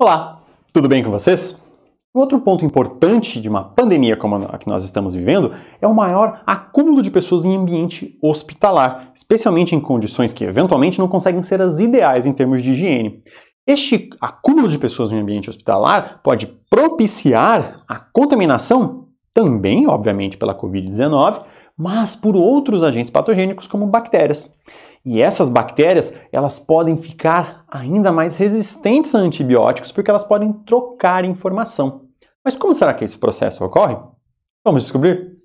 Olá, tudo bem com vocês? outro ponto importante de uma pandemia como a que nós estamos vivendo é o maior acúmulo de pessoas em ambiente hospitalar, especialmente em condições que eventualmente não conseguem ser as ideais em termos de higiene. Este acúmulo de pessoas em ambiente hospitalar pode propiciar a contaminação, também, obviamente, pela Covid-19, mas por outros agentes patogênicos como bactérias. E essas bactérias, elas podem ficar ainda mais resistentes a antibióticos porque elas podem trocar informação. Mas como será que esse processo ocorre? Vamos descobrir.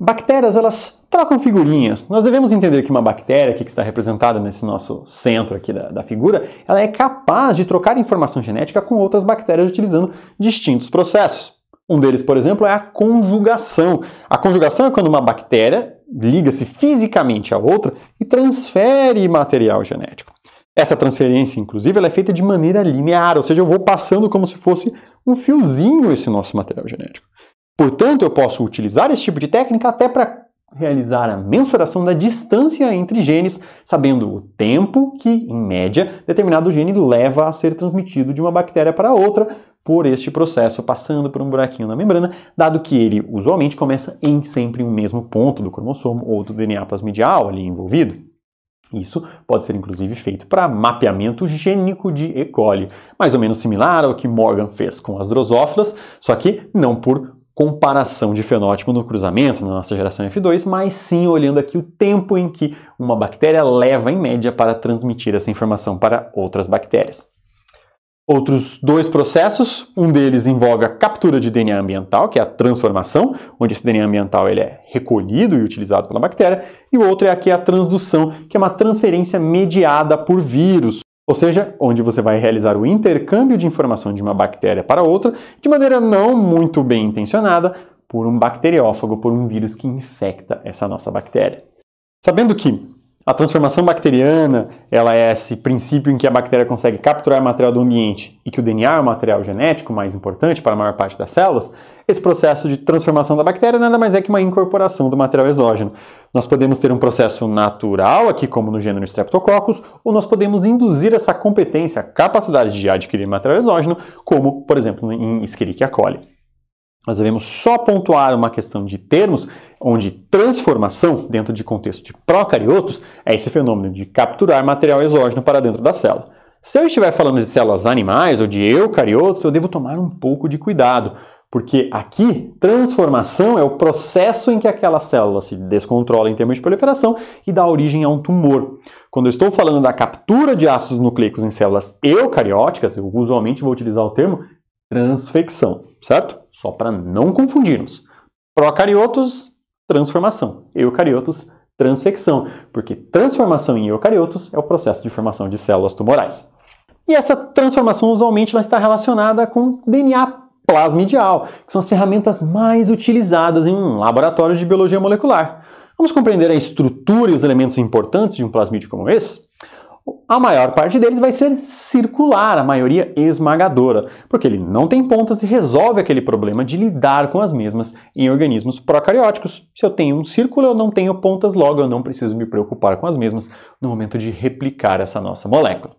Bactérias, elas trocam figurinhas. Nós devemos entender que uma bactéria que está representada nesse nosso centro aqui da, da figura, ela é capaz de trocar informação genética com outras bactérias utilizando distintos processos. Um deles, por exemplo, é a conjugação. A conjugação é quando uma bactéria liga-se fisicamente à outra e transfere material genético. Essa transferência, inclusive, ela é feita de maneira linear, ou seja, eu vou passando como se fosse um fiozinho esse nosso material genético. Portanto, eu posso utilizar esse tipo de técnica até para realizar a mensuração da distância entre genes, sabendo o tempo que, em média, determinado gene leva a ser transmitido de uma bactéria para outra por este processo, passando por um buraquinho na membrana, dado que ele usualmente começa em sempre o mesmo ponto do cromossomo ou do DNA plasmidial ali envolvido. Isso pode ser inclusive feito para mapeamento gênico de E. coli, mais ou menos similar ao que Morgan fez com as drosófilas, só que não por comparação de fenótipo no cruzamento na nossa geração F2, mas sim olhando aqui o tempo em que uma bactéria leva em média para transmitir essa informação para outras bactérias. Outros dois processos, um deles envolve a captura de DNA ambiental, que é a transformação, onde esse DNA ambiental ele é recolhido e utilizado pela bactéria, e o outro é aqui a transdução, que é uma transferência mediada por vírus ou seja, onde você vai realizar o intercâmbio de informação de uma bactéria para outra de maneira não muito bem intencionada por um bacteriófago, por um vírus que infecta essa nossa bactéria. Sabendo que a transformação bacteriana, ela é esse princípio em que a bactéria consegue capturar material do ambiente e que o DNA é o material genético mais importante para a maior parte das células. Esse processo de transformação da bactéria nada mais é que uma incorporação do material exógeno. Nós podemos ter um processo natural, aqui como no gênero Streptococcus, ou nós podemos induzir essa competência, capacidade de adquirir material exógeno, como, por exemplo, em Escherichia coli. Nós devemos só pontuar uma questão de termos, onde transformação, dentro de contexto de procariotos, é esse fenômeno de capturar material exógeno para dentro da célula. Se eu estiver falando de células animais ou de eucariotos, eu devo tomar um pouco de cuidado, porque aqui transformação é o processo em que aquela célula se descontrola em termos de proliferação e dá origem a um tumor. Quando eu estou falando da captura de ácidos nucleicos em células eucarióticas, eu usualmente vou utilizar o termo transfecção, certo? Só para não confundirmos. Procariotos, transformação. Eucariotos, transfecção, porque transformação em eucariotos é o processo de formação de células tumorais. E essa transformação usualmente vai estar relacionada com DNA plasmidial, que são as ferramentas mais utilizadas em um laboratório de biologia molecular. Vamos compreender a estrutura e os elementos importantes de um plasmídio como esse? a maior parte deles vai ser circular, a maioria esmagadora, porque ele não tem pontas e resolve aquele problema de lidar com as mesmas em organismos procarióticos. Se eu tenho um círculo, eu não tenho pontas, logo eu não preciso me preocupar com as mesmas no momento de replicar essa nossa molécula.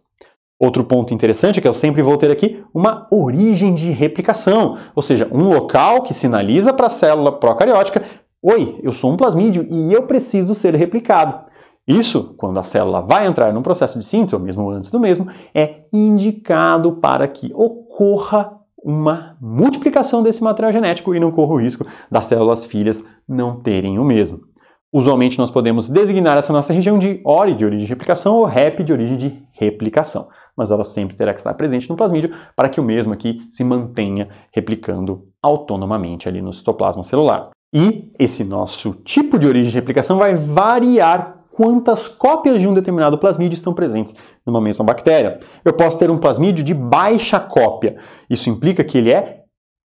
Outro ponto interessante é que eu sempre vou ter aqui uma origem de replicação, ou seja, um local que sinaliza para a célula procariótica: oi, eu sou um plasmídio e eu preciso ser replicado. Isso, quando a célula vai entrar num processo de síntese, ou mesmo antes do mesmo, é indicado para que ocorra uma multiplicação desse material genético e não corra o risco das células filhas não terem o mesmo. Usualmente nós podemos designar essa nossa região de ORI, de origem de replicação, ou REP, de origem de replicação. Mas ela sempre terá que estar presente no plasmídio para que o mesmo aqui se mantenha replicando autonomamente ali no citoplasma celular. E esse nosso tipo de origem de replicação vai variar quantas cópias de um determinado plasmídio estão presentes numa mesma bactéria. Eu posso ter um plasmídio de baixa cópia. Isso implica que ele é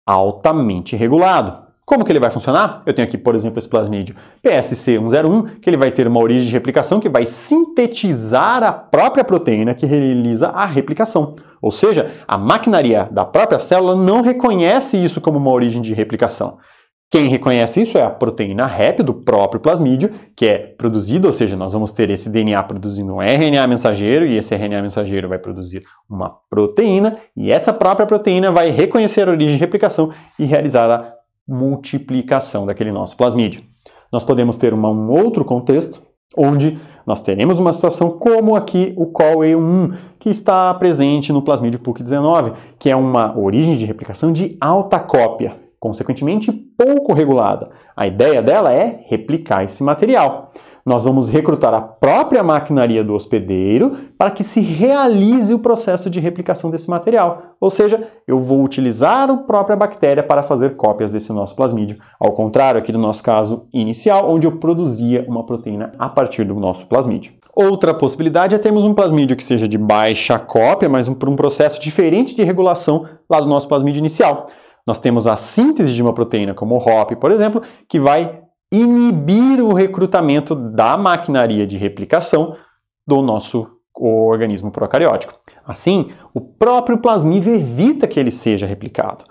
altamente regulado. Como que ele vai funcionar? Eu tenho aqui, por exemplo, esse plasmídio PSC101, que ele vai ter uma origem de replicação que vai sintetizar a própria proteína que realiza a replicação. Ou seja, a maquinaria da própria célula não reconhece isso como uma origem de replicação. Quem reconhece isso é a proteína REP do próprio plasmídio, que é produzida, ou seja, nós vamos ter esse DNA produzindo um RNA mensageiro e esse RNA mensageiro vai produzir uma proteína e essa própria proteína vai reconhecer a origem de replicação e realizar a multiplicação daquele nosso plasmídio. Nós podemos ter uma, um outro contexto onde nós teremos uma situação como aqui o COL-E1, que está presente no plasmídio PUC-19, que é uma origem de replicação de alta cópia consequentemente pouco regulada. A ideia dela é replicar esse material. Nós vamos recrutar a própria maquinaria do hospedeiro para que se realize o processo de replicação desse material. Ou seja, eu vou utilizar a própria bactéria para fazer cópias desse nosso plasmídio, ao contrário aqui do nosso caso inicial, onde eu produzia uma proteína a partir do nosso plasmídio. Outra possibilidade é termos um plasmídio que seja de baixa cópia, mas um, por um processo diferente de regulação lá do nosso plasmídio inicial. Nós temos a síntese de uma proteína, como o HOP, por exemplo, que vai inibir o recrutamento da maquinaria de replicação do nosso organismo procariótico. Assim, o próprio plasmídio evita que ele seja replicado.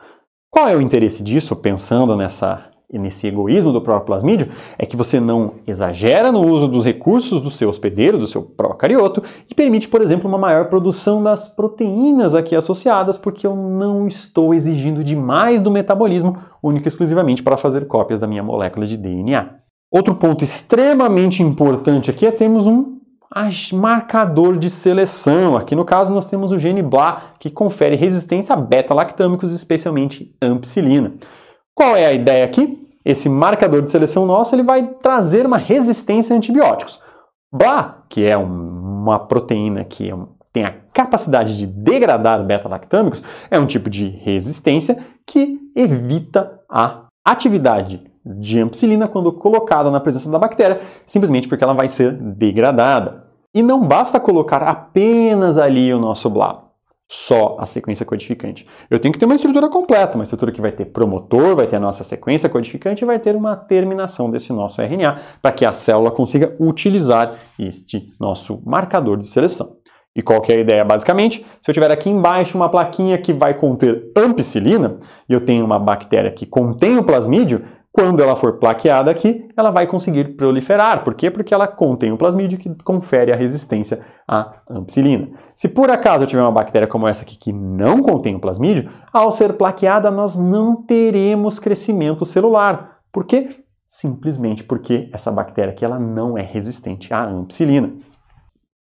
Qual é o interesse disso, pensando nessa nesse egoísmo do próprio plasmídio é que você não exagera no uso dos recursos do seu hospedeiro, do seu procarioto, e permite, por exemplo, uma maior produção das proteínas aqui associadas, porque eu não estou exigindo demais do metabolismo único e exclusivamente para fazer cópias da minha molécula de DNA. Outro ponto extremamente importante aqui é termos um marcador de seleção. Aqui no caso nós temos o gene BLA, que confere resistência a beta-lactâmicos, especialmente ampicilina. Qual é a ideia aqui? Esse marcador de seleção nosso ele vai trazer uma resistência a antibióticos. BLA, que é um, uma proteína que é um, tem a capacidade de degradar beta-lactâmicos, é um tipo de resistência que evita a atividade de ampicilina quando colocada na presença da bactéria, simplesmente porque ela vai ser degradada. E não basta colocar apenas ali o nosso BLA só a sequência codificante. Eu tenho que ter uma estrutura completa, uma estrutura que vai ter promotor, vai ter a nossa sequência codificante e vai ter uma terminação desse nosso RNA para que a célula consiga utilizar este nosso marcador de seleção. E qual que é a ideia basicamente? Se eu tiver aqui embaixo uma plaquinha que vai conter ampicilina e eu tenho uma bactéria que contém o plasmídio, quando ela for plaqueada aqui, ela vai conseguir proliferar. Por quê? Porque ela contém o plasmídio que confere a resistência à ampicilina. Se por acaso eu tiver uma bactéria como essa aqui que não contém o plasmídio, ao ser plaqueada nós não teremos crescimento celular. Por quê? Simplesmente porque essa bactéria aqui ela não é resistente à ampicilina.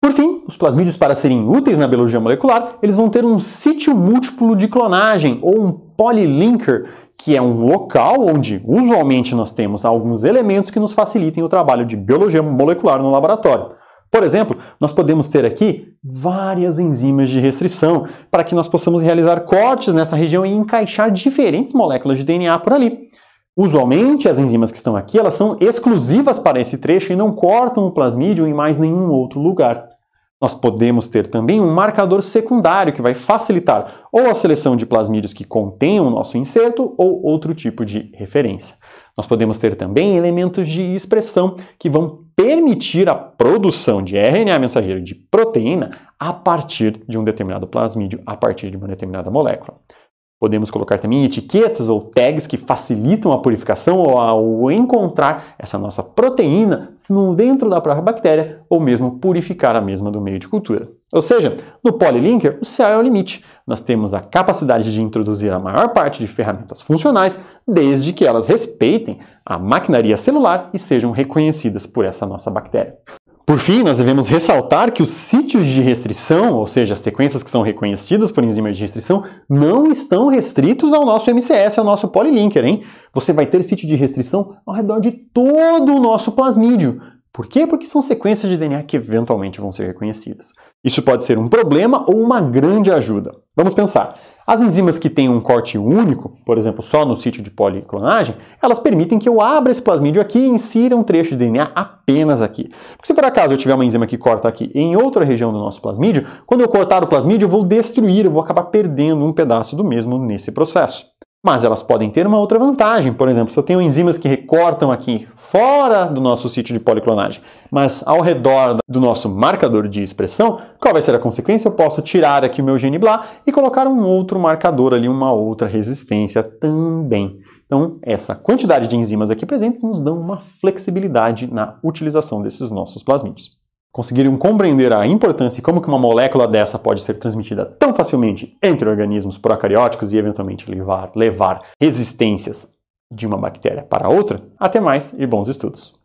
Por fim, os plasmídios, para serem úteis na biologia molecular, eles vão ter um sítio múltiplo de clonagem, ou um polylinker, que é um local onde usualmente nós temos alguns elementos que nos facilitem o trabalho de biologia molecular no laboratório. Por exemplo, nós podemos ter aqui várias enzimas de restrição para que nós possamos realizar cortes nessa região e encaixar diferentes moléculas de DNA por ali. Usualmente, as enzimas que estão aqui, elas são exclusivas para esse trecho e não cortam o plasmídio em mais nenhum outro lugar. Nós podemos ter também um marcador secundário que vai facilitar ou a seleção de plasmídios que contenham o nosso inserto ou outro tipo de referência. Nós podemos ter também elementos de expressão que vão permitir a produção de RNA mensageiro de proteína a partir de um determinado plasmídio, a partir de uma determinada molécula. Podemos colocar também etiquetas ou tags que facilitam a purificação ou ao encontrar essa nossa proteína no, dentro da própria bactéria ou mesmo purificar a mesma do meio de cultura. Ou seja, no Polylinker, o céu é o limite. Nós temos a capacidade de introduzir a maior parte de ferramentas funcionais, desde que elas respeitem a maquinaria celular e sejam reconhecidas por essa nossa bactéria. Por fim, nós devemos ressaltar que os sítios de restrição, ou seja, as sequências que são reconhecidas por enzimas de restrição, não estão restritos ao nosso MCS, ao nosso polilinker. hein? Você vai ter sítio de restrição ao redor de todo o nosso plasmídio. Por quê? Porque são sequências de DNA que eventualmente vão ser reconhecidas. Isso pode ser um problema ou uma grande ajuda. Vamos pensar. As enzimas que têm um corte único, por exemplo, só no sítio de policlonagem, elas permitem que eu abra esse plasmídio aqui e insira um trecho de DNA apenas aqui. Porque se por acaso eu tiver uma enzima que corta aqui em outra região do nosso plasmídio, quando eu cortar o plasmídio, eu vou destruir, eu vou acabar perdendo um pedaço do mesmo nesse processo. Mas elas podem ter uma outra vantagem. Por exemplo, se eu tenho enzimas que recortam aqui fora do nosso sítio de policlonagem, mas ao redor do nosso marcador de expressão, qual vai ser a consequência? Eu posso tirar aqui o meu gene blá e colocar um outro marcador ali, uma outra resistência também. Então, essa quantidade de enzimas aqui presentes nos dão uma flexibilidade na utilização desses nossos plasmídios conseguiram compreender a importância e como que uma molécula dessa pode ser transmitida tão facilmente entre organismos procarióticos e eventualmente levar, levar resistências de uma bactéria para outra. Até mais e bons estudos!